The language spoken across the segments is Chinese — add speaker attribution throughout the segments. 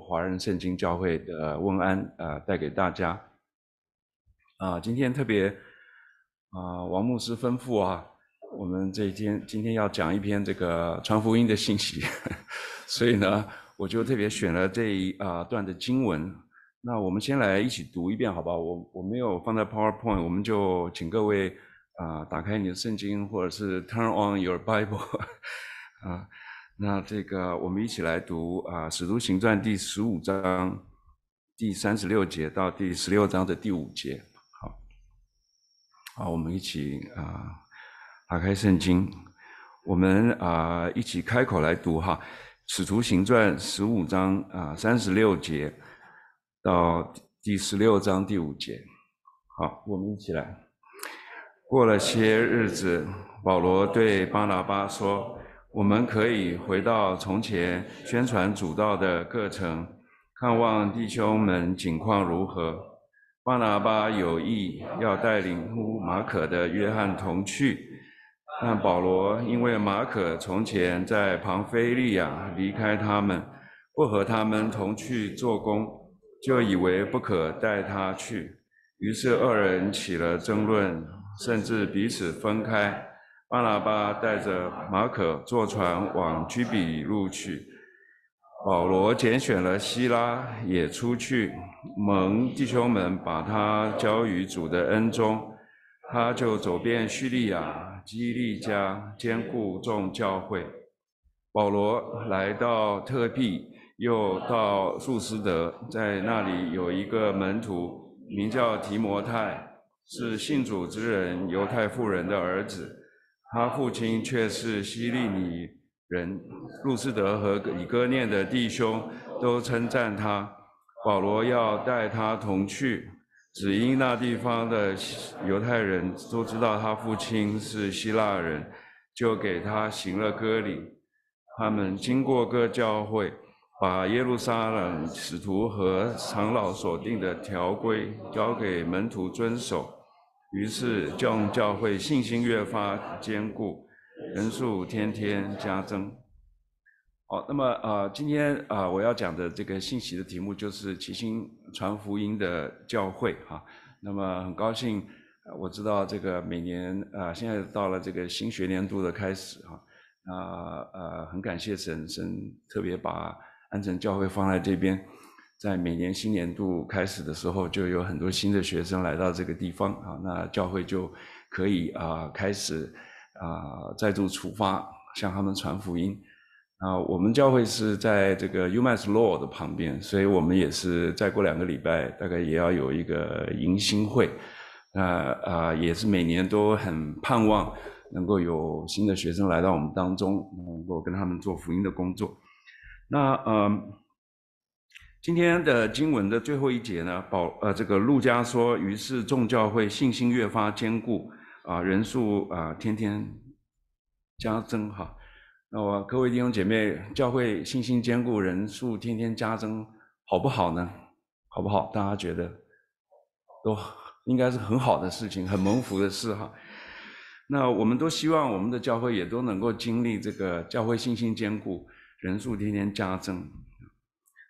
Speaker 1: 华人圣经教会的问安啊，带给大家啊。今天特别啊，王牧师吩咐啊，我们这一天今天要讲一篇这个传福音的信息，所以呢，我就特别选了这一啊段的经文。那我们先来一起读一遍，好吧？我我没有放在 PowerPoint，我们就请各位啊，打开你的圣经，或者是 Turn on your Bible 啊。那这个，我们一起来读啊，《使徒行传》第十五章第三十六节到第十六章的第五节，好，好，我们一起啊，打开圣经，我们啊一起开口来读哈，《使徒行传》十五章啊三十六节到第十六章第五节，好，我们一起来。过了些日子，保罗对巴拿巴说。我们可以回到从前宣传主道的各城，看望弟兄们情况如何。巴拿巴有意要带领乌马可的约翰同去，但保罗因为马可从前在庞菲利亚离开他们，不和他们同去做工，就以为不可带他去，于是二人起了争论，甚至彼此分开。巴拿巴带着马可坐船往居比路去。保罗拣选了希拉，也出去，蒙弟兄们把他交于主的恩中。他就走遍叙利亚、基利加，兼顾众教会。保罗来到特庇，又到素斯德，在那里有一个门徒，名叫提摩太，是信主之人、犹太妇人的儿子。他父亲却是希利尼人，路斯德和以哥念的弟兄都称赞他。保罗要带他同去，只因那地方的犹太人都知道他父亲是希腊人，就给他行了割礼。他们经过各教会，把耶路撒冷使徒和长老所定的条规交给门徒遵守。于是，教教会信心越发坚固，人数天天加增。好，那么呃，今天啊，我要讲的这个信息的题目就是齐心传福音的教会啊。那么很高兴，我知道这个每年啊，现在到了这个新学年度的开始啊，啊呃，很感谢神神特别把安城教会放在这边。在每年新年度开始的时候，就有很多新的学生来到这个地方啊，那教会就可以啊开始啊再度出发，向他们传福音啊。我们教会是在这个 U Mass Law 的旁边，所以我们也是再过两个礼拜，大概也要有一个迎新会啊啊，也是每年都很盼望能够有新的学生来到我们当中，能够跟他们做福音的工作。那呃。今天的经文的最后一节呢，保呃这个陆家说，于是众教会信心越发坚固，啊人数啊天天加增哈。那我各位弟兄姐妹，教会信心坚固，人数天天加增，好不好呢？好不好？大家觉得都应该是很好的事情，很蒙福的事哈。那我们都希望我们的教会也都能够经历这个教会信心坚固，人数天天加增。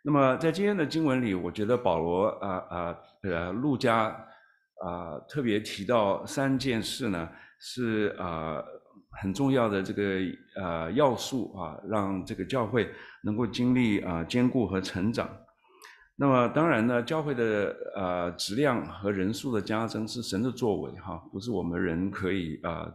Speaker 1: 那么在今天的经文里，我觉得保罗啊啊呃路加啊特别提到三件事呢，是啊很重要的这个呃要素啊，让这个教会能够经历啊坚固和成长。那么当然呢，教会的呃质量和人数的加增是神的作为哈，不是我们人可以啊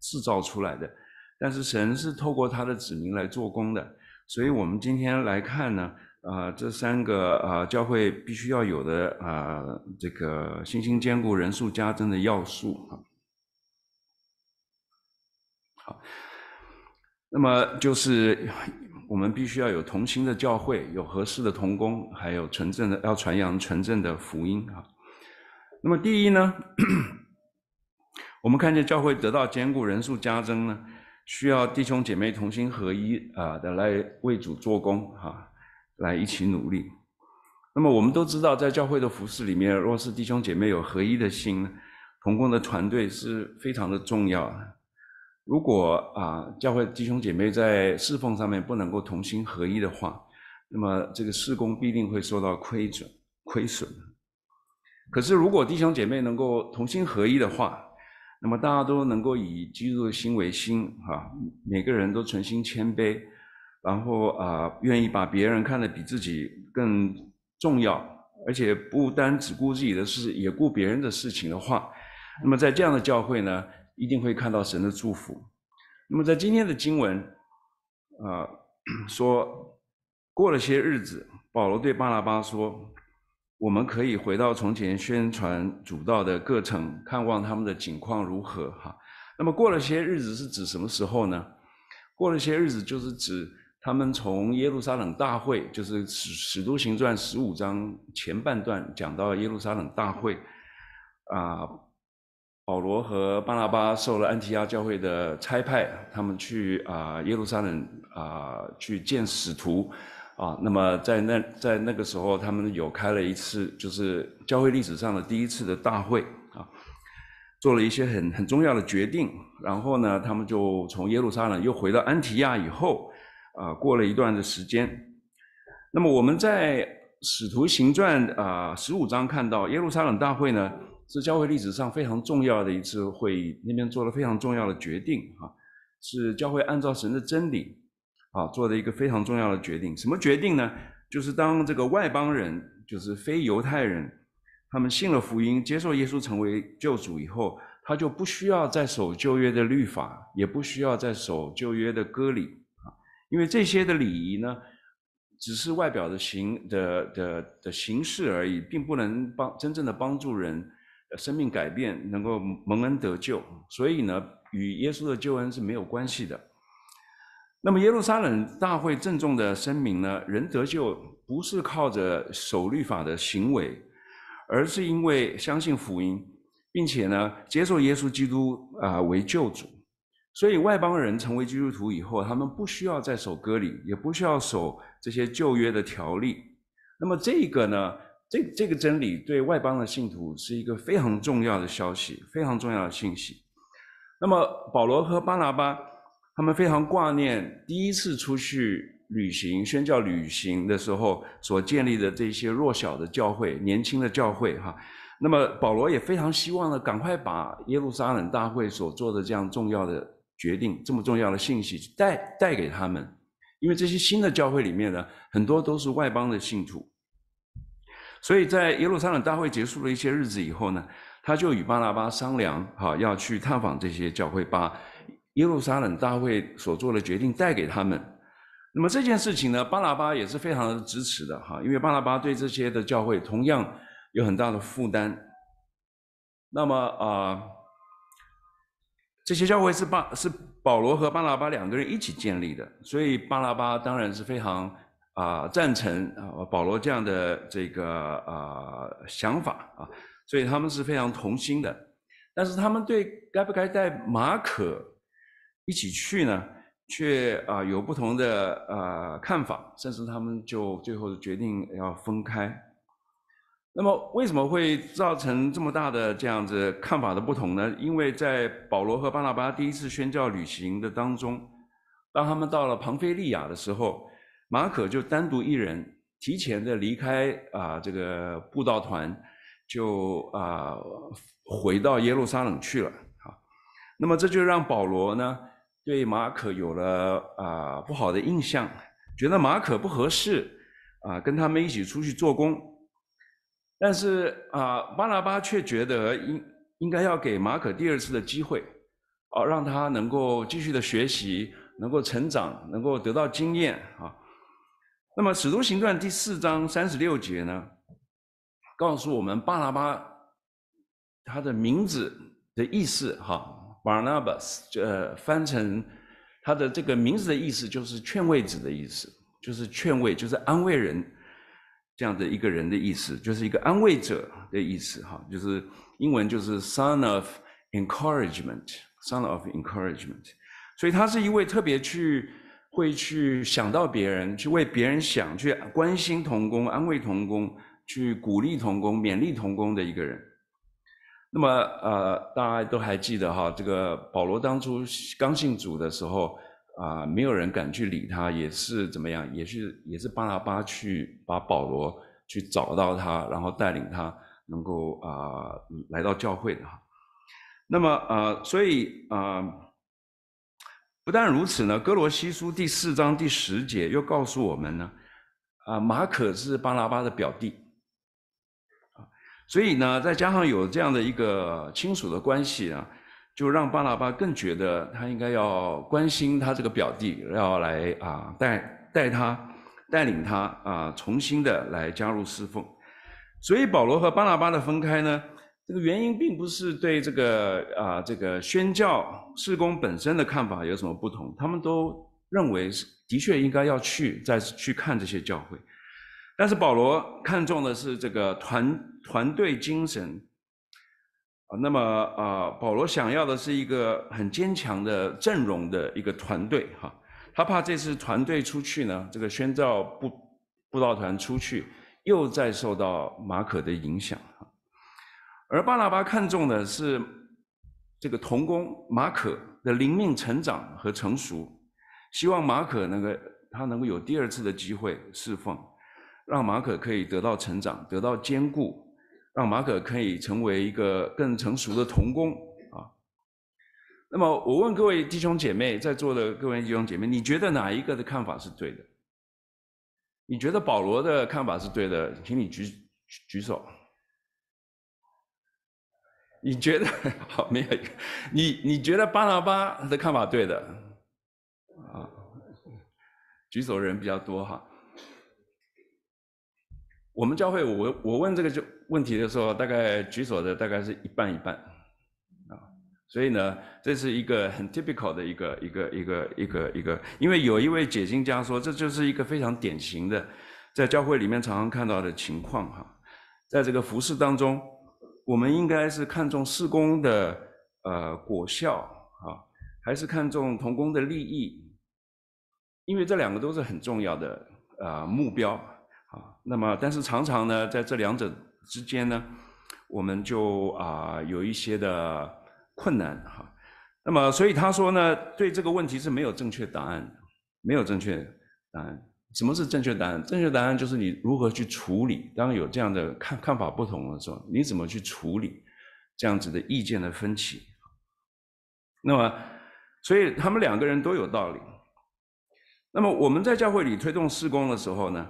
Speaker 1: 制造出来的。但是神是透过他的子民来做工的，所以我们今天来看呢。啊，这三个啊，教会必须要有的啊，这个信心坚固、人数加增的要素啊。好，那么就是我们必须要有同心的教会，有合适的同工，还有纯正的要传扬纯正的福音啊。那么第一呢，我们看见教会得到坚固、人数加增呢，需要弟兄姐妹同心合一啊的来为主做工哈。来一起努力。那么我们都知道，在教会的服饰里面，若是弟兄姐妹有合一的心，同工的团队是非常的重要。如果啊，教会弟兄姐妹在侍奉上面不能够同心合一的话，那么这个事工必定会受到亏损、亏损。可是如果弟兄姐妹能够同心合一的话，那么大家都能够以基督的心为心，哈，每个人都存心谦卑。然后啊，愿意把别人看得比自己更重要，而且不单只顾自己的事，也顾别人的事情的话，那么在这样的教会呢，一定会看到神的祝福。那么在今天的经文，啊，说过了些日子，保罗对巴拉巴说：“我们可以回到从前宣传主道的各城，看望他们的景况如何。”哈，那么过了些日子是指什么时候呢？过了些日子就是指。他们从耶路撒冷大会，就是使使徒行传十五章前半段讲到耶路撒冷大会，啊，保罗和巴拿巴受了安提亚教会的差派，他们去啊耶路撒冷啊去见使徒，啊，那么在那在那个时候，他们有开了一次，就是教会历史上的第一次的大会啊，做了一些很很重要的决定，然后呢，他们就从耶路撒冷又回到安提亚以后。啊，过了一段的时间，那么我们在《使徒行传》啊十五章看到耶路撒冷大会呢，是教会历史上非常重要的一次会议。那边做了非常重要的决定，哈，是教会按照神的真理啊做的一个非常重要的决定。什么决定呢？就是当这个外邦人，就是非犹太人，他们信了福音，接受耶稣成为救主以后，他就不需要再守旧约的律法，也不需要再守旧约的割礼。因为这些的礼仪呢，只是外表的形的的的形式而已，并不能帮真正的帮助人生命改变，能够蒙恩得救。所以呢，与耶稣的救恩是没有关系的。那么耶路撒冷大会郑重的声明呢，人得救不是靠着守律法的行为，而是因为相信福音，并且呢，接受耶稣基督啊为救主。所以外邦人成为基督徒以后，他们不需要再守割礼，也不需要守这些旧约的条例。那么这个呢，这这个真理对外邦的信徒是一个非常重要的消息，非常重要的信息。那么保罗和巴拿巴他们非常挂念第一次出去旅行、宣教旅行的时候所建立的这些弱小的教会、年轻的教会哈。那么保罗也非常希望呢，赶快把耶路撒冷大会所做的这样重要的。决定这么重要的信息带带给他们，因为这些新的教会里面呢，很多都是外邦的信徒，所以在耶路撒冷大会结束了一些日子以后呢，他就与巴拿巴商量哈，要去探访这些教会，把耶路撒冷大会所做的决定带给他们。那么这件事情呢，巴拿巴也是非常的支持的哈，因为巴拿巴对这些的教会同样有很大的负担。那么啊。这些教会是巴是保罗和巴拉巴两个人一起建立的，所以巴拉巴当然是非常啊赞成啊保罗这样的这个啊想法啊，所以他们是非常同心的。但是他们对该不该带马可一起去呢，却啊有不同的呃看法，甚至他们就最后决定要分开。那么为什么会造成这么大的这样子看法的不同呢？因为在保罗和巴拿巴第一次宣教旅行的当中，当他们到了庞菲利亚的时候，马可就单独一人提前的离开啊，这个布道团，就啊回到耶路撒冷去了。啊。那么这就让保罗呢对马可有了啊不好的印象，觉得马可不合适啊，跟他们一起出去做工。但是啊，巴拿巴却觉得应应该要给马可第二次的机会，哦，让他能够继续的学习，能够成长，能够得到经验啊。那么《使徒行传》第四章三十六节呢，告诉我们巴拿巴他的名字的意思哈，Bar Nabas，呃，翻成他的这个名字的意思就是劝慰子的意思，就是劝慰，就是安慰人。这样的一个人的意思，就是一个安慰者的意思，哈，就是英文就是 “son of encouragement”，“son of encouragement”，所以他是一位特别去会去想到别人，去为别人想，去关心童工、安慰童工、去鼓励童工、勉励童工的一个人。那么，呃，大家都还记得哈，这个保罗当初刚信主的时候。啊，没有人敢去理他，也是怎么样？也是也是巴拿巴去把保罗去找到他，然后带领他能够啊来到教会的哈。那么呃，所以呃，不但如此呢，哥罗西书第四章第十节又告诉我们呢，啊，马可是巴拿巴的表弟啊，所以呢，再加上有这样的一个亲属的关系啊。就让巴拿巴更觉得他应该要关心他这个表弟，要来啊带带他，带领他啊重新的来加入侍奉。所以保罗和巴拿巴的分开呢，这个原因并不是对这个啊这个宣教事工本身的看法有什么不同，他们都认为的确应该要去再去看这些教会，但是保罗看重的是这个团团队精神。啊，那么啊，保罗想要的是一个很坚强的阵容的一个团队，哈，他怕这次团队出去呢，这个宣教布布道团出去又再受到马可的影响，哈、而巴拿巴看中的是这个童工马可的灵命成长和成熟，希望马可那个他能够有第二次的机会释放，让马可可以得到成长，得到兼顾让马可可以成为一个更成熟的童工啊。那么我问各位弟兄姐妹，在座的各位弟兄姐妹，你觉得哪一个的看法是对的？你觉得保罗的看法是对的，请你举举举手。你觉得好没有？你你觉得巴拿巴的看法对的啊？举手的人比较多哈。我们教会，我我问这个就。问题的时候，大概举手的大概是一半一半，啊，所以呢，这是一个很 typical 的一个一个一个一个一个，因为有一位解经家说，这就是一个非常典型的，在教会里面常常看到的情况哈，在这个服饰当中，我们应该是看重事工的呃果效啊，还是看重同工的利益，因为这两个都是很重要的呃目标啊，那么但是常常呢，在这两者。之间呢，我们就啊有一些的困难哈。那么，所以他说呢，对这个问题是没有正确答案，没有正确答案。什么是正确答案？正确答案就是你如何去处理当有这样的看看法不同的时候，你怎么去处理这样子的意见的分歧？那么，所以他们两个人都有道理。那么我们在教会里推动施工的时候呢？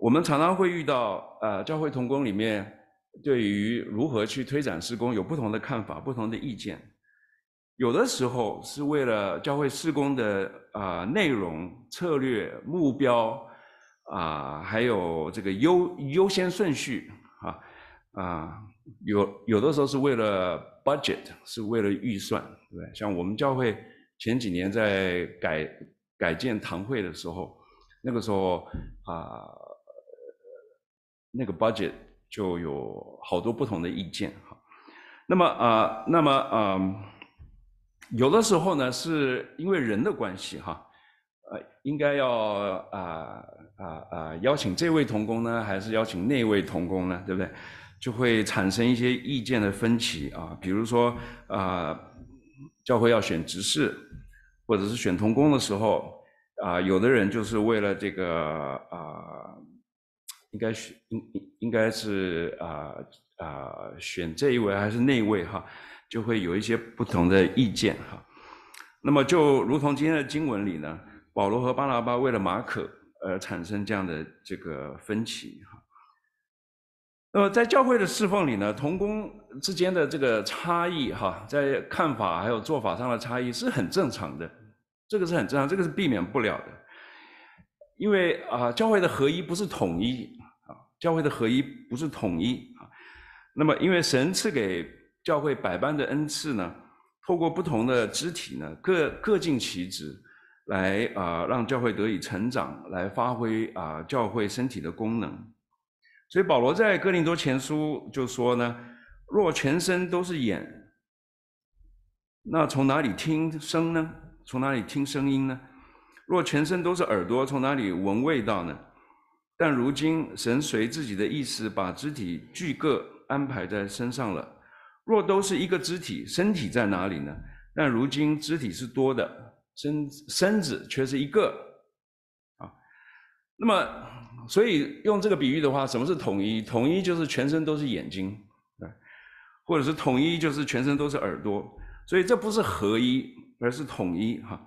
Speaker 1: 我们常常会遇到，呃，教会同工里面对于如何去推展施工有不同的看法、不同的意见。有的时候是为了教会施工的啊内容、策略、目标啊，还有这个优优先顺序啊啊，有有的时候是为了 budget，是为了预算，对不对？像我们教会前几年在改改建堂会的时候，那个时候啊。那个 budget 就有好多不同的意见哈，那么啊，那么啊，有的时候呢，是因为人的关系哈，呃，应该要啊啊啊邀请这位同工呢，还是邀请那位同工呢，对不对？就会产生一些意见的分歧啊，比如说啊，教会要选执事或者是选同工的时候啊，有的人就是为了这个啊。应该选应应应该是啊啊选这一位还是那一位哈，就会有一些不同的意见哈。那么就如同今天的经文里呢，保罗和巴拿巴为了马可而产生这样的这个分歧哈。那么在教会的侍奉里呢，同工之间的这个差异哈，在看法还有做法上的差异是很正常的，这个是很正常，这个是避免不了的，因为啊教会的合一不是统一。教会的合一不是统一啊，那么因为神赐给教会百般的恩赐呢，透过不同的肢体呢，各各尽其职，来啊让教会得以成长，来发挥啊教会身体的功能。所以保罗在哥林多前书就说呢：若全身都是眼，那从哪里听声呢？从哪里听声音呢？若全身都是耳朵，从哪里闻味道呢？但如今，神随自己的意思把肢体具各安排在身上了。若都是一个肢体，身体在哪里呢？但如今肢体是多的，身身子却是一个。啊，那么，所以用这个比喻的话，什么是统一？统一就是全身都是眼睛，对，或者是统一就是全身都是耳朵。所以这不是合一，而是统一，哈。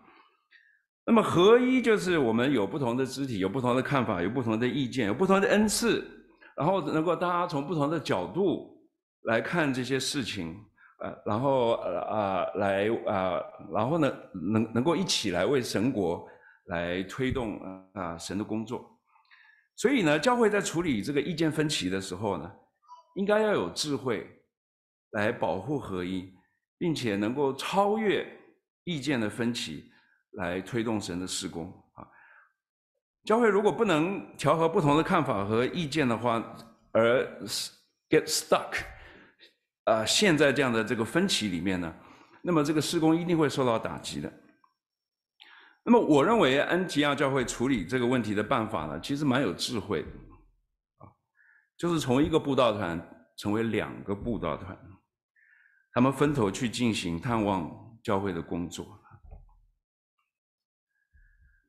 Speaker 1: 那么合一就是我们有不同的肢体，有不同的看法，有不同的意见，有不同的恩赐，然后能够大家从不同的角度来看这些事情，呃，然后啊来啊，然后呢，能能够一起来为神国来推动啊神的工作。所以呢，教会在处理这个意见分歧的时候呢，应该要有智慧来保护合一，并且能够超越意见的分歧。来推动神的施工啊，教会如果不能调和不同的看法和意见的话，而 get stuck，啊，现在这样的这个分歧里面呢，那么这个施工一定会受到打击的。那么我认为安提亚教会处理这个问题的办法呢，其实蛮有智慧的，啊，就是从一个布道团成为两个布道团，他们分头去进行探望教会的工作。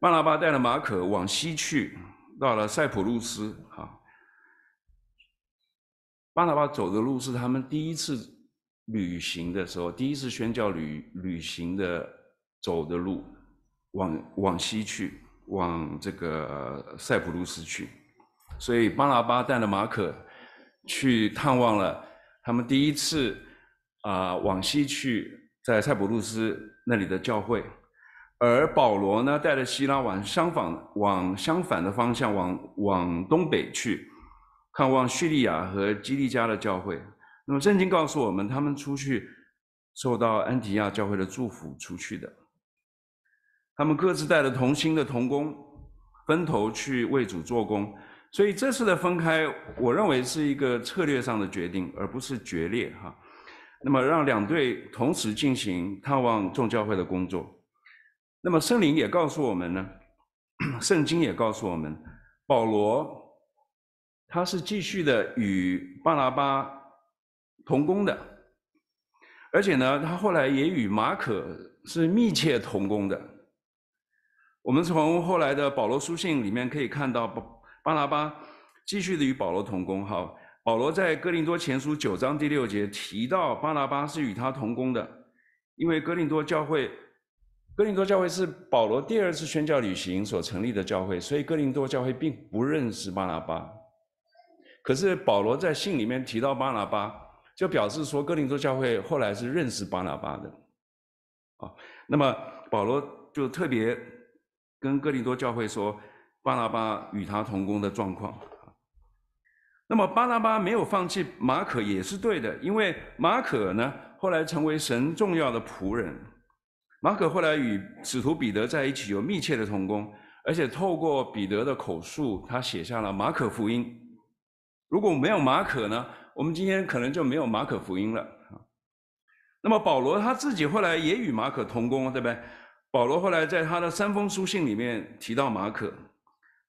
Speaker 1: 巴拿巴带了马可往西去，到了塞浦路斯。哈，巴拿巴走的路是他们第一次旅行的时候，第一次宣教旅旅行的走的路，往往西去，往这个塞浦路斯去。所以，巴拿巴带了马可去探望了他们第一次啊往西去，在塞浦路斯那里的教会。而保罗呢，带着希拉往相反往相反的方向，往往东北去看望叙利亚和基利加的教会。那么圣经告诉我们，他们出去受到安提亚教会的祝福出去的。他们各自带着同心的同工，分头去为主做工。所以这次的分开，我认为是一个策略上的决定，而不是决裂哈。那么让两队同时进行探望众教会的工作。那么圣灵也告诉我们呢，圣经也告诉我们，保罗他是继续的与巴拿巴同工的，而且呢，他后来也与马可是密切同工的。我们从后来的保罗书信里面可以看到，巴拿巴继续的与保罗同工。哈，保罗在哥林多前书九章第六节提到巴拿巴是与他同工的，因为哥林多教会。哥林多教会是保罗第二次宣教旅行所成立的教会，所以哥林多教会并不认识巴拿巴。可是保罗在信里面提到巴拿巴，就表示说哥林多教会后来是认识巴拿巴的。啊，那么保罗就特别跟哥林多教会说巴拿巴与他同工的状况。那么巴拿巴没有放弃马可也是对的，因为马可呢后来成为神重要的仆人。马可后来与使徒彼得在一起，有密切的同工，而且透过彼得的口述，他写下了《马可福音》。如果没有马可呢，我们今天可能就没有《马可福音》了。啊，那么保罗他自己后来也与马可同工，对不对？保罗后来在他的三封书信里面提到马可，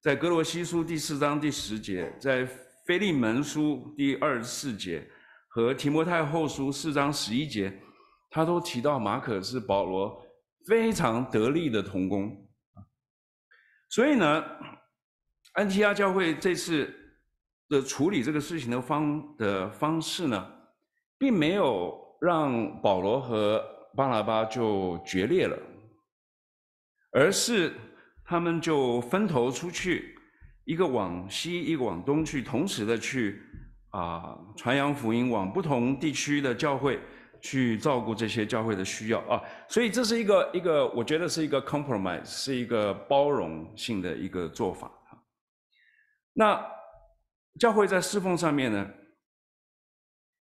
Speaker 1: 在《格罗西书》第四章第十节，在《腓利门书》第二十四节和《提摩太后书》四章十一节，他都提到马可是保罗。非常得力的童工所以呢，安提亚教会这次的处理这个事情的方的方式呢，并没有让保罗和巴拿巴就决裂了，而是他们就分头出去，一个往西，一个往东去，同时的去啊传扬福音，往不同地区的教会。去照顾这些教会的需要啊，所以这是一个一个，我觉得是一个 compromise，是一个包容性的一个做法啊。那教会在侍奉上面呢，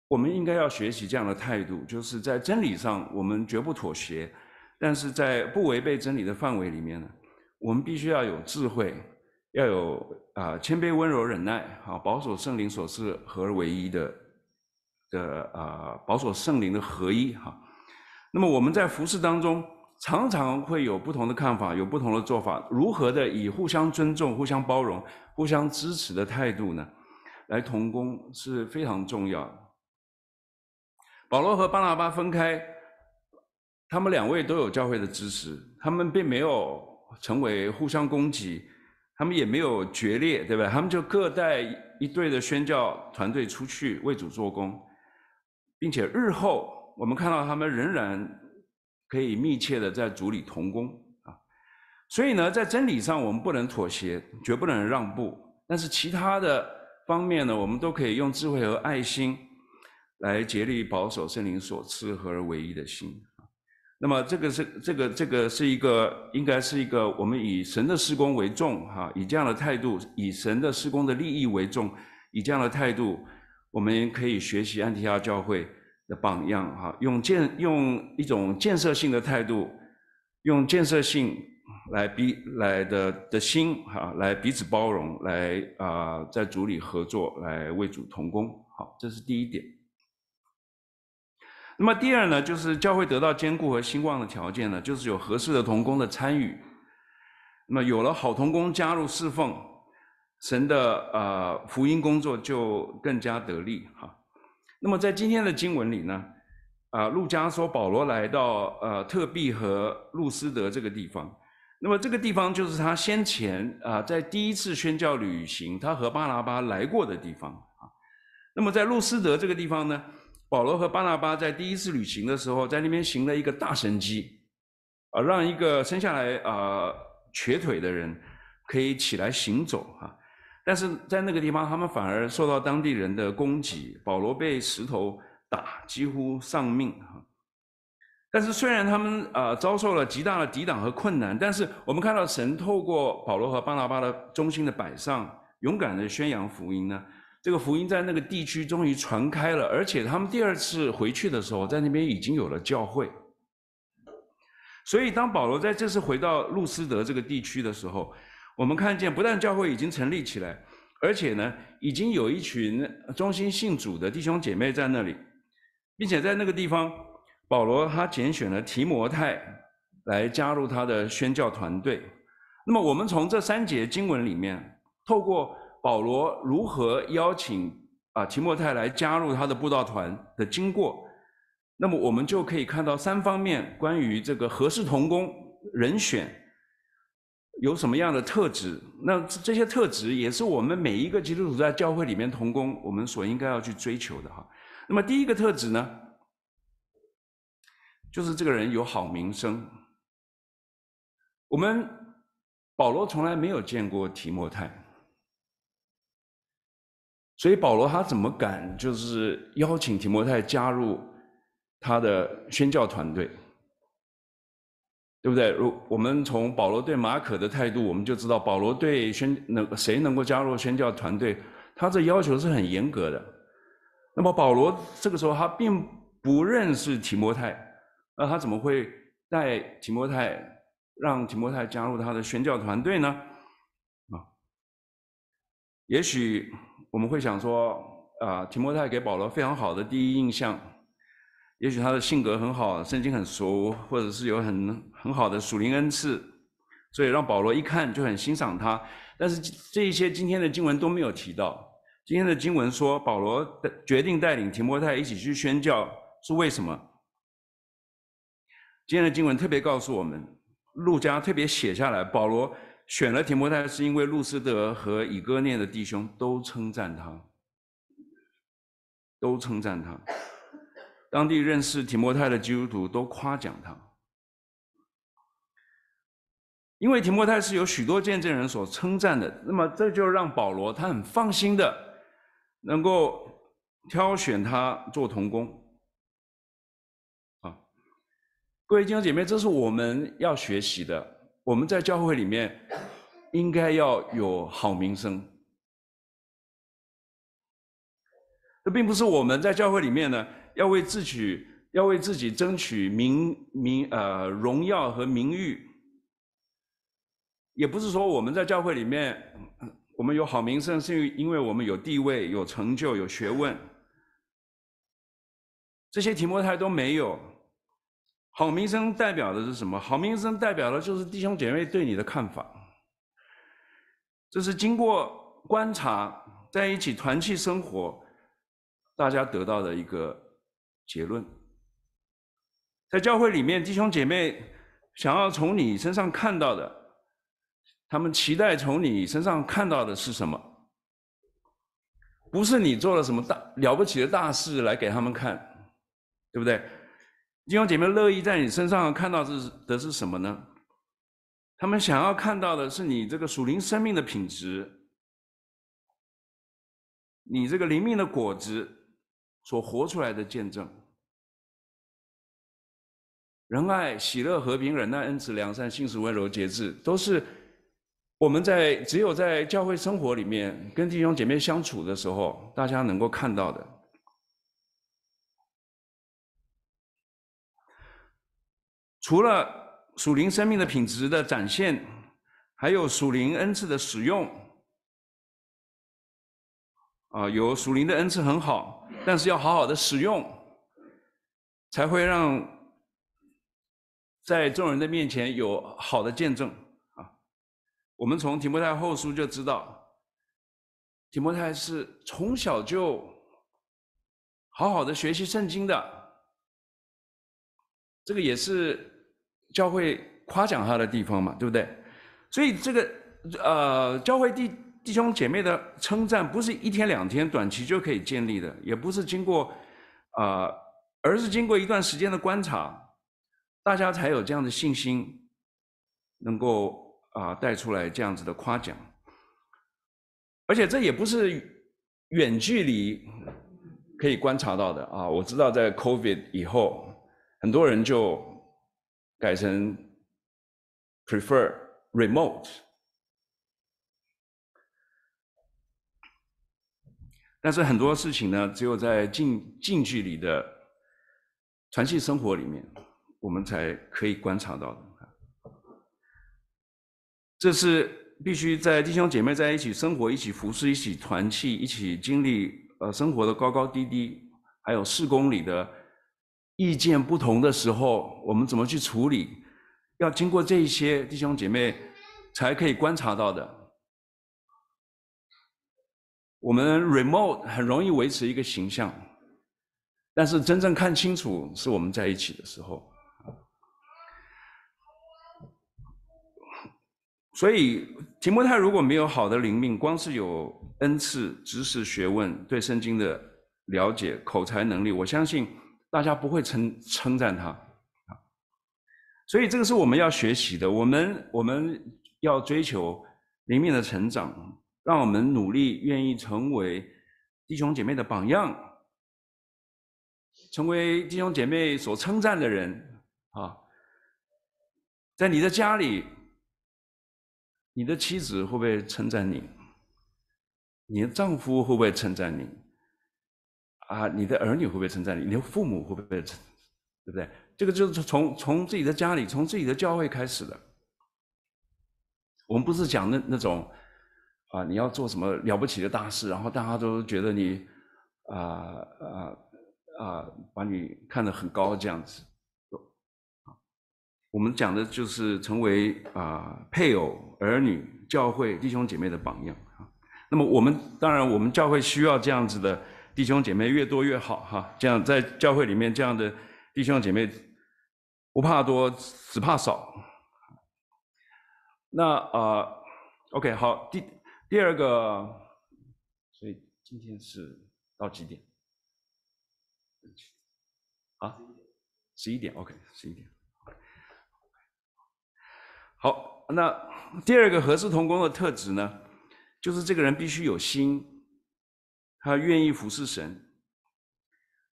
Speaker 1: 我们应该要学习这样的态度，就是在真理上我们绝不妥协，但是在不违背真理的范围里面呢，我们必须要有智慧，要有啊谦卑、温柔、忍耐啊，保守圣灵所赐合而为一的。的啊，保守圣灵的合一哈。那么我们在服饰当中，常常会有不同的看法，有不同的做法。如何的以互相尊重、互相包容、互相支持的态度呢？来同工是非常重要。的。保罗和巴拿巴分开，他们两位都有教会的支持，他们并没有成为互相攻击，他们也没有决裂，对吧？他们就各带一队的宣教团队出去为主做工。并且日后，我们看到他们仍然可以密切的在主里同工啊，所以呢，在真理上我们不能妥协，绝不能让步。但是其他的方面呢，我们都可以用智慧和爱心来竭力保守圣灵所赐和而唯一的心。那么这个是这个这个是一个应该是一个我们以神的施工为重哈，以这样的态度，以神的施工的利益为重，以这样的态度。我们可以学习安提亚教会的榜样，哈，用建用一种建设性的态度，用建设性来彼来的的心，哈，来彼此包容，来啊，在主里合作，来为主同工，好，这是第一点。那么第二呢，就是教会得到坚固和兴旺的条件呢，就是有合适的同工的参与。那么有了好同工加入侍奉。神的呃福音工作就更加得力哈。那么在今天的经文里呢，啊，路加说保罗来到呃特庇和路斯德这个地方。那么这个地方就是他先前啊在第一次宣教旅行，他和巴拿巴来过的地方啊。那么在路斯德这个地方呢，保罗和巴拿巴在第一次旅行的时候，在那边行了一个大神机，啊，让一个生下来啊瘸腿的人可以起来行走啊。但是在那个地方，他们反而受到当地人的攻击，保罗被石头打，几乎丧命但是虽然他们啊遭受了极大的抵挡和困难，但是我们看到神透过保罗和巴拿巴的中心的摆上、勇敢的宣扬福音呢，这个福音在那个地区终于传开了，而且他们第二次回去的时候，在那边已经有了教会。所以当保罗在这次回到路斯德这个地区的时候，我们看见，不但教会已经成立起来，而且呢，已经有一群忠心信主的弟兄姐妹在那里，并且在那个地方，保罗他拣选了提摩太来加入他的宣教团队。那么，我们从这三节经文里面，透过保罗如何邀请啊提摩太来加入他的布道团的经过，那么我们就可以看到三方面关于这个合适同工人选。有什么样的特质？那这些特质也是我们每一个基督徒在教会里面同工，我们所应该要去追求的哈。那么第一个特质呢，就是这个人有好名声。我们保罗从来没有见过提摩太，所以保罗他怎么敢就是邀请提摩太加入他的宣教团队？对不对？如我们从保罗对马可的态度，我们就知道保罗对宣那谁能够加入宣教团队，他这要求是很严格的。那么保罗这个时候他并不认识提摩太，那他怎么会带提摩太让提摩太加入他的宣教团队呢？啊，也许我们会想说啊，提摩太给保罗非常好的第一印象。也许他的性格很好，圣经很熟，或者是有很很好的属灵恩赐，所以让保罗一看就很欣赏他。但是这一些今天的经文都没有提到。今天的经文说保罗决定带领提摩太一起去宣教，是为什么？今天的经文特别告诉我们，路加特别写下来，保罗选了提摩太，是因为路斯德和以哥念的弟兄都称赞他，都称赞他。当地认识提摩太的基督徒都夸奖他，因为提摩太是有许多见证人所称赞的。那么这就让保罗他很放心的，能够挑选他做童工。啊，各位弟兄姐妹，这是我们要学习的。我们在教会里面应该要有好名声。这并不是我们在教会里面呢。要为自己，要为自己争取名名呃荣耀和名誉，也不是说我们在教会里面，我们有好名声，是因因为我们有地位、有成就、有学问。这些题目他都没有。好名声代表的是什么？好名声代表的就是弟兄姐妹对你的看法，这是经过观察，在一起团契生活，大家得到的一个。结论，在教会里面，弟兄姐妹想要从你身上看到的，他们期待从你身上看到的是什么？不是你做了什么大了不起的大事来给他们看，对不对？弟兄姐妹乐意在你身上看到是的是什么呢？他们想要看到的是你这个属灵生命的品质，你这个灵命的果子所活出来的见证。仁爱、喜乐、和平、忍耐、恩慈、良善、信实、温柔、节制，都是我们在只有在教会生活里面跟弟兄姐妹相处的时候，大家能够看到的。除了属灵生命的品质的展现，还有属灵恩赐的使用。啊，有属灵的恩赐很好，但是要好好的使用，才会让。在众人的面前有好的见证啊！我们从提摩太后书就知道，提摩太是从小就好好的学习圣经的，这个也是教会夸奖他的地方嘛，对不对？所以这个呃，教会弟弟兄姐妹的称赞不是一天两天、短期就可以建立的，也不是经过啊，而是经过一段时间的观察。大家才有这样的信心，能够啊带出来这样子的夸奖，而且这也不是远距离可以观察到的啊。我知道在 COVID 以后，很多人就改成 prefer remote，但是很多事情呢，只有在近近距离的传信生活里面。我们才可以观察到的。这是必须在弟兄姐妹在一起生活、一起服侍、一起团契、一起经历呃生活的高高低低，还有四公里的意见不同的时候，我们怎么去处理？要经过这一些弟兄姐妹才可以观察到的。我们 remote 很容易维持一个形象，但是真正看清楚是我们在一起的时候。所以提摩太如果没有好的灵命，光是有恩赐、知识、学问、对圣经的了解、口才能力，我相信大家不会称称赞他。所以这个是我们要学习的，我们我们要追求灵命的成长，让我们努力愿意成为弟兄姐妹的榜样，成为弟兄姐妹所称赞的人啊！在你的家里。你的妻子会不会称赞你？你的丈夫会不会称赞你？啊，你的儿女会不会称赞你？你的父母会不会称，对不对？这个就是从从从自己的家里，从自己的教会开始的。我们不是讲那那种，啊，你要做什么了不起的大事，然后大家都觉得你，啊啊啊，把你看得很高这样子。我们讲的就是成为啊配偶、儿女、教会弟兄姐妹的榜样啊。那么我们当然，我们教会需要这样子的弟兄姐妹越多越好哈。这样在教会里面，这样的弟兄姐妹不怕多，只怕少。那啊，OK，好，第第二个，所以今天是到几点？啊，十一点，OK，十一点。好，那第二个合事同工的特质呢，就是这个人必须有心，他愿意服侍神。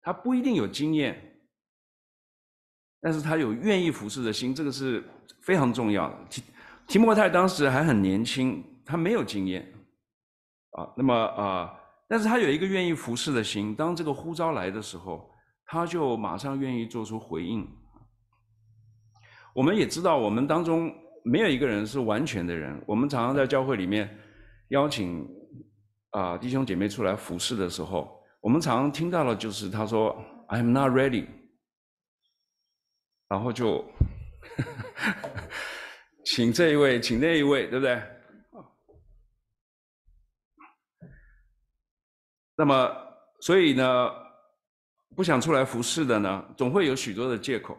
Speaker 1: 他不一定有经验，但是他有愿意服侍的心，这个是非常重要的。提提摩太当时还很年轻，他没有经验啊，那么啊，但是他有一个愿意服侍的心，当这个呼召来的时候，他就马上愿意做出回应。我们也知道，我们当中。没有一个人是完全的人。我们常常在教会里面邀请啊弟兄姐妹出来服侍的时候，我们常常听到的就是他说 “I'm not ready”，然后就 请这一位，请那一位，对不对？那么，所以呢，不想出来服侍的呢，总会有许多的借口。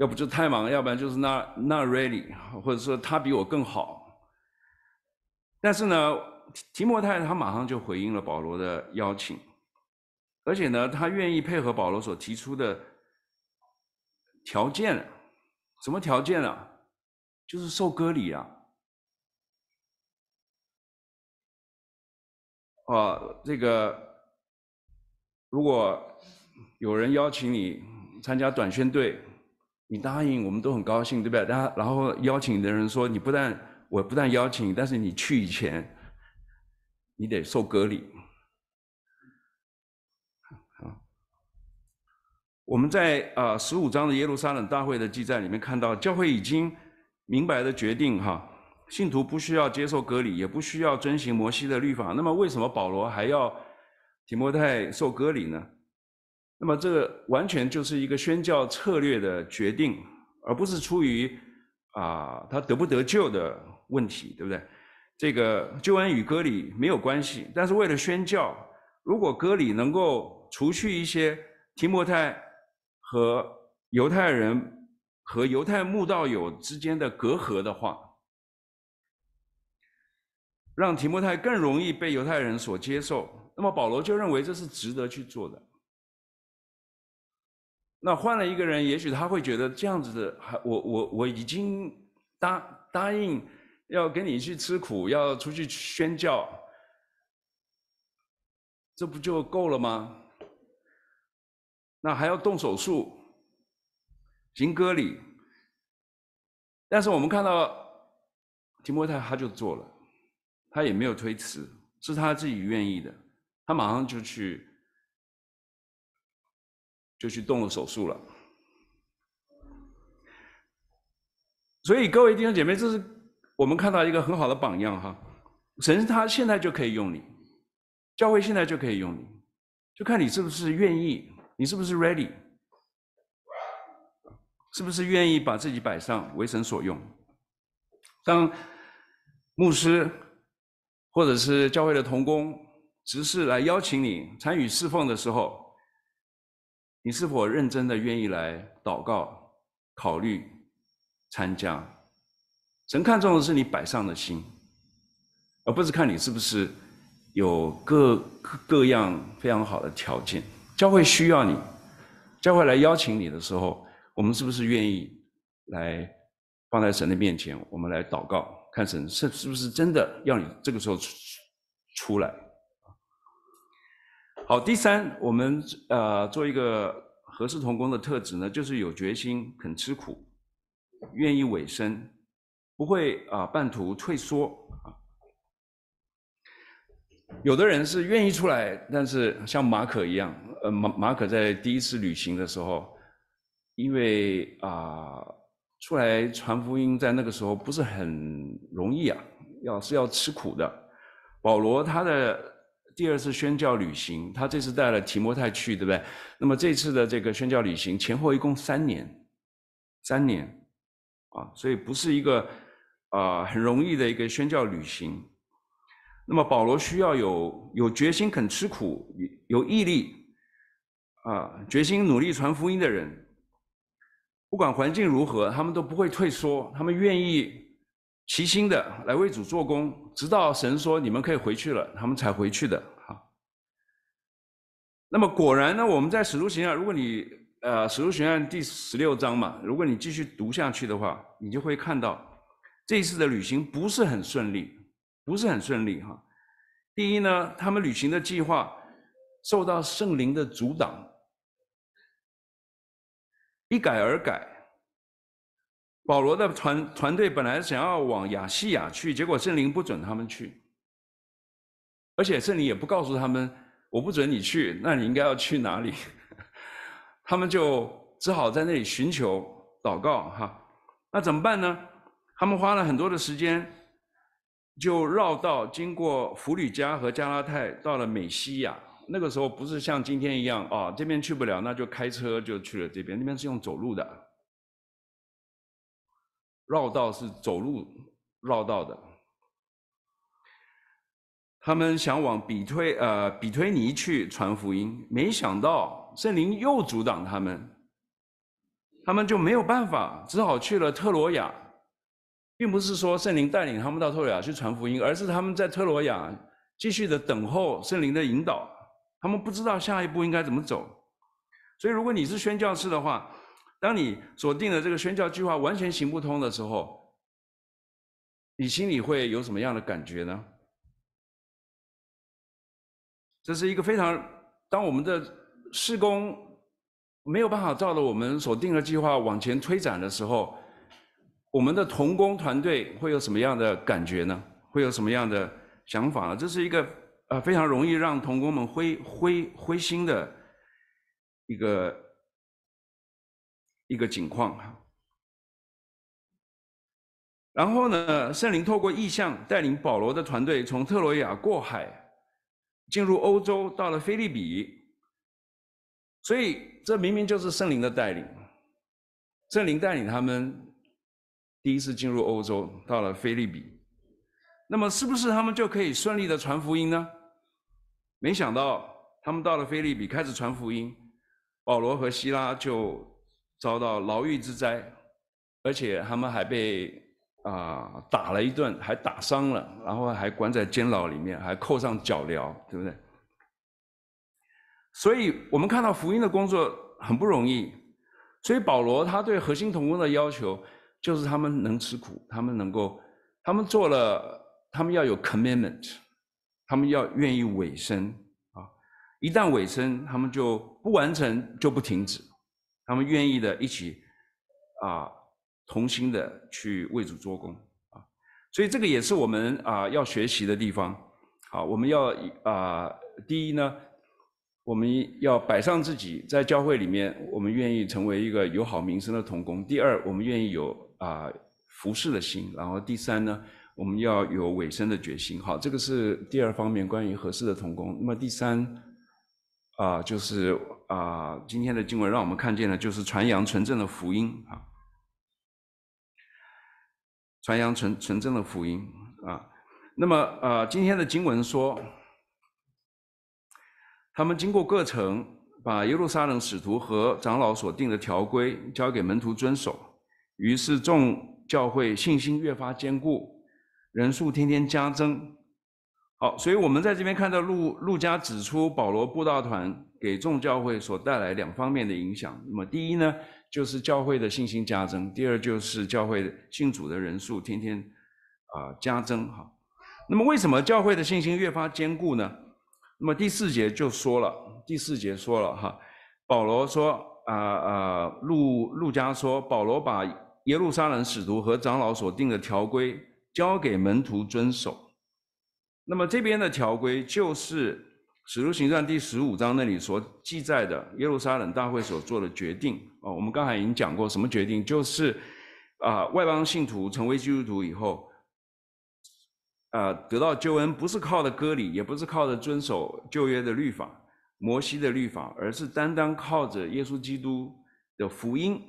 Speaker 1: 要不就太忙，要不然就是 not not ready，或者说他比我更好。但是呢，提摩太他马上就回应了保罗的邀请，而且呢，他愿意配合保罗所提出的条件。什么条件啊？就是受割礼啊！啊，这个如果有人邀请你参加短宣队。你答应我们都很高兴，对不对？然后邀请你的人说，你不但我不但邀请你，但是你去以前，你得受隔离。我们在啊十五章的耶路撒冷大会的记载里面看到，教会已经明白的决定哈，信徒不需要接受隔离，也不需要遵循摩西的律法。那么，为什么保罗还要提摩太受隔离呢？那么，这个完全就是一个宣教策略的决定，而不是出于啊他得不得救的问题，对不对？这个救恩与割礼没有关系，但是为了宣教，如果割礼能够除去一些提摩太和犹太人和犹太慕道友之间的隔阂的话，让提摩太更容易被犹太人所接受，那么保罗就认为这是值得去做的。那换了一个人，也许他会觉得这样子的，还我我我已经答答应要跟你去吃苦，要出去宣教，这不就够了吗？那还要动手术、行割礼，但是我们看到提摩太他就做了，他也没有推辞，是他自己愿意的，他马上就去。就去动了手术了，所以各位弟兄姐妹，这是我们看到一个很好的榜样哈。神他现在就可以用你，教会现在就可以用你，就看你是不是愿意，你是不是 ready，是不是愿意把自己摆上为神所用，当牧师或者是教会的同工、执事来邀请你参与侍奉的时候。你是否认真的愿意来祷告、考虑、参加？神看重的是你摆上的心，而不是看你是不是有各各样非常好的条件。教会需要你，教会来邀请你的时候，我们是不是愿意来放在神的面前？我们来祷告，看神是是不是真的要你这个时候出出来。好，第三，我们呃做一个和事同工的特质呢，就是有决心、肯吃苦、愿意委身，不会啊半途退缩啊。有的人是愿意出来，但是像马可一样，呃马马可在第一次旅行的时候，因为啊出来传福音，在那个时候不是很容易啊，要是要吃苦的，保罗他的。第二次宣教旅行，他这次带了提摩太去，对不对？那么这次的这个宣教旅行前后一共三年，三年，啊，所以不是一个啊很容易的一个宣教旅行。那么保罗需要有有决心、肯吃苦、有毅力啊，决心努力传福音的人，不管环境如何，他们都不会退缩，他们愿意。齐心的来为主做工，直到神说你们可以回去了，他们才回去的。哈，那么果然呢，我们在使徒行传，如果你呃使徒行传第十六章嘛，如果你继续读下去的话，你就会看到这一次的旅行不是很顺利，不是很顺利。哈，第一呢，他们旅行的计划受到圣灵的阻挡，一改而改。保罗的团团队本来想要往亚细亚去，结果圣灵不准他们去，而且圣灵也不告诉他们，我不准你去，那你应该要去哪里？他们就只好在那里寻求祷告哈。那怎么办呢？他们花了很多的时间，就绕道经过弗里加和加拉泰，到了美西亚。那个时候不是像今天一样啊，这边去不了，那就开车就去了这边，那边是用走路的。绕道是走路绕道的，他们想往比推呃比推尼去传福音，没想到圣灵又阻挡他们，他们就没有办法，只好去了特罗亚，并不是说圣灵带领他们到特罗亚去传福音，而是他们在特罗亚继续的等候圣灵的引导，他们不知道下一步应该怎么走，所以如果你是宣教士的话。当你锁定的这个宣教计划完全行不通的时候，你心里会有什么样的感觉呢？这是一个非常当我们的施工没有办法照着我们所定的计划往前推展的时候，我们的童工团队会有什么样的感觉呢？会有什么样的想法呢？这是一个呃非常容易让童工们灰灰灰心的一个。一个景况哈，然后呢，圣灵透过意象带领保罗的团队从特罗亚过海，进入欧洲，到了菲利比。所以这明明就是圣灵的带领，圣灵带领他们第一次进入欧洲，到了菲利比。那么是不是他们就可以顺利的传福音呢？没想到他们到了菲利比开始传福音，保罗和希拉就。遭到牢狱之灾，而且他们还被啊打了一顿，还打伤了，然后还关在监牢里面，还扣上脚镣，对不对？所以我们看到福音的工作很不容易。所以保罗他对核心同工的要求就是他们能吃苦，他们能够，他们做了，他们要有 commitment，他们要愿意尾声啊，一旦尾声，他们就不完成就不停止。他们愿意的，一起啊，同心的去为主做工啊，所以这个也是我们啊要学习的地方。好，我们要啊，第一呢，我们要摆上自己，在教会里面，我们愿意成为一个友好民生的童工。第二，我们愿意有啊服侍的心。然后第三呢，我们要有委身的决心。好，这个是第二方面关于合适的童工。那么第三。啊，就是啊，今天的经文让我们看见了，就是传扬纯正的福音啊，传扬纯纯正的福音啊。那么啊，今天的经文说，他们经过各城，把耶路撒冷使徒和长老所定的条规交给门徒遵守，于是众教会信心越发坚固，人数天天加增。好，所以我们在这边看到路路加指出，保罗布道团给众教会所带来两方面的影响。那么，第一呢，就是教会的信心加增；第二就是教会信主的人数天天啊加增。哈，那么为什么教会的信心越发坚固呢？那么第四节就说了，第四节说了哈，保罗说啊啊，路路加说，保罗把耶路撒冷使徒和长老所定的条规交给门徒遵守。那么这边的条规就是《使徒行传》第十五章那里所记载的耶路撒冷大会所做的决定。哦，我们刚才已经讲过，什么决定？就是啊，外邦信徒成为基督徒以后，啊，得到救恩不是靠着割礼，也不是靠着遵守旧约的律法、摩西的律法，而是单单靠着耶稣基督的福音。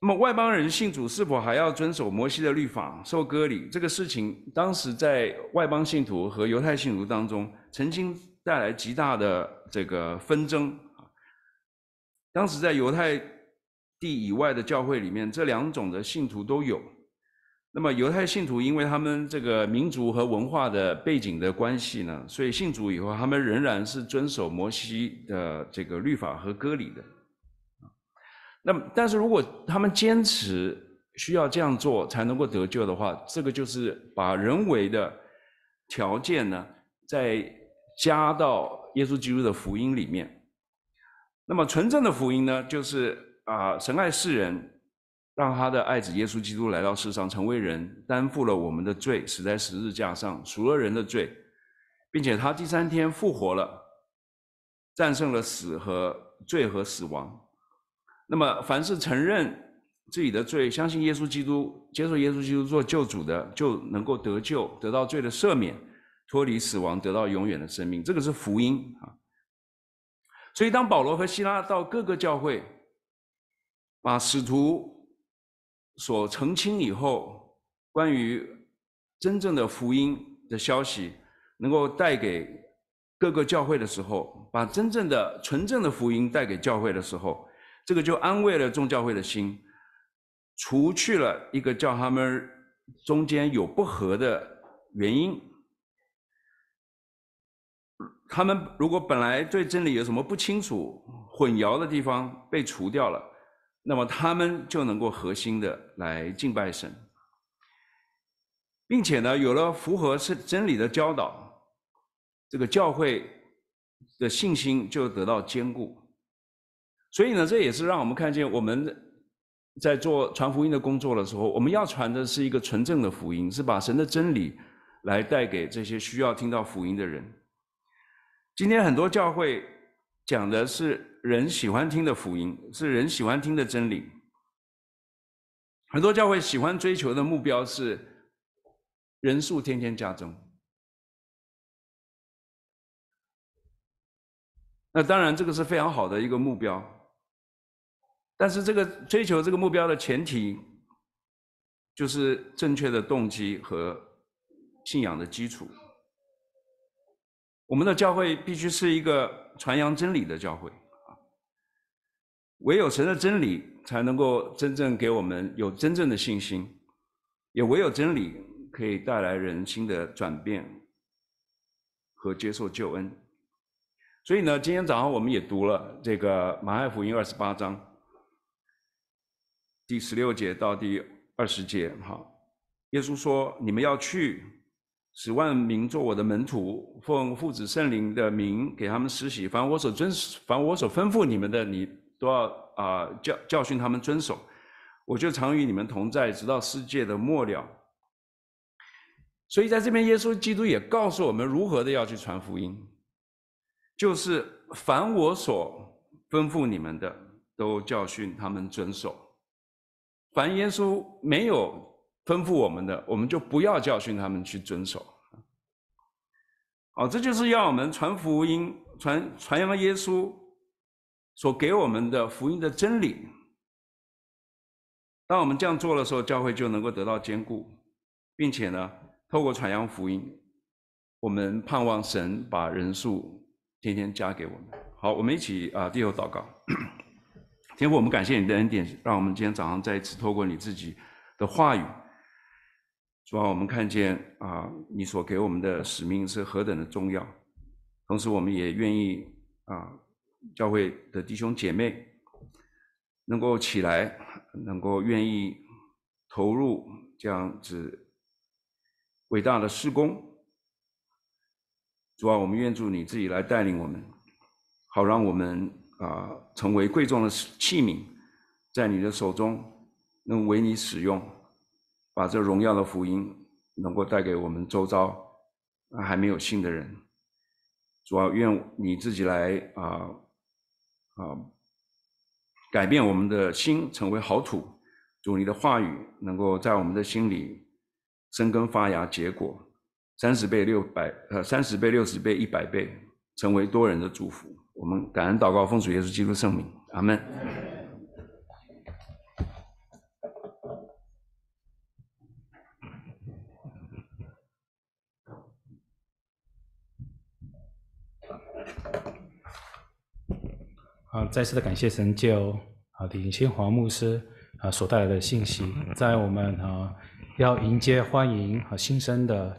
Speaker 1: 那么外邦人信主是否还要遵守摩西的律法、受割礼？这个事情当时在外邦信徒和犹太信徒当中曾经带来极大的这个纷争。啊，当时在犹太地以外的教会里面，这两种的信徒都有。那么犹太信徒，因为他们这个民族和文化的背景的关系呢，所以信主以后，他们仍然是遵守摩西的这个律法和割礼的。那么，但是如果他们坚持需要这样做才能够得救的话，这个就是把人为的条件呢再加到耶稣基督的福音里面。那么，纯正的福音呢，就是啊，神爱世人，让他的爱子耶稣基督来到世上，成为人，担负了我们的罪，死在十字架上，赎了人的罪，并且他第三天复活了，战胜了死和罪和死亡。那么，凡是承认自己的罪、相信耶稣基督、接受耶稣基督做救主的，就能够得救、得到罪的赦免、脱离死亡、得到永远的生命。这个是福音啊！所以，当保罗和希拉到各个教会，把使徒所澄清以后关于真正的福音的消息，能够带给各个教会的时候，把真正的、纯正的福音带给教会的时候。这个就安慰了众教会的心，除去了一个叫他们中间有不和的原因，他们如果本来对真理有什么不清楚、混淆的地方被除掉了，那么他们就能够核心的来敬拜神，并且呢，有了符合是真理的教导，这个教会的信心就得到坚固。所以呢，这也是让我们看见，我们在做传福音的工作的时候，我们要传的是一个纯正的福音，是把神的真理来带给这些需要听到福音的人。今天很多教会讲的是人喜欢听的福音，是人喜欢听的真理。很多教会喜欢追求的目标是人数天天加增。那当然，这个是非常好的一个目标。但是这个追求这个目标的前提，就是正确的动机和信仰的基础。我们的教会必须是一个传扬真理的教会啊！唯有神的真理才能够真正给我们有真正的信心，也唯有真理可以带来人心的转变和接受救恩。所以呢，今天早上我们也读了这个马太福音二十八章。第十六节到第二十节，哈，耶稣说：“你们要去，十万名做我的门徒，奉父子圣灵的名给他们施洗。凡我所遵，凡我所吩咐你们的，你都要啊教教训他们遵守。我就常与你们同在，直到世界的末了。”所以在这边，耶稣基督也告诉我们如何的要去传福音，就是凡我所吩咐你们的，都教训他们遵守。凡耶稣没有吩咐我们的，我们就不要教训他们去遵守。啊，这就是要我们传福音、传传扬耶稣所给我们的福音的真理。当我们这样做的时候，教会就能够得到坚固，并且呢，透过传扬福音，我们盼望神把人数天天加给我们。好，我们一起啊，低头祷告。天父，我们感谢你的恩典，让我们今天早上再一次透过你自己的话语，主啊，我们看见啊，你所给我们的使命是何等的重要。同时，我们也愿意啊，教会的弟兄姐妹能够起来，能够愿意投入这样子伟大的施工。主啊，我们愿主你自己来带领我们，好让我们。啊，成为贵重的器皿，在你的手中能为你使用，把这荣耀的福音能够带给我们周遭还没有信的人。主要愿你自己来啊啊，改变我们的心，成为好土。主，你的话语能够在我们的心里生根发芽，结果三十倍、六百呃三十倍、六十倍、一百倍，成为多人的祝福。我们感恩祷告，奉主耶稣基督圣名，阿门。啊，再次的感谢神就啊，李新华牧师啊所带来的信息，在我们啊要迎接欢迎和新生的。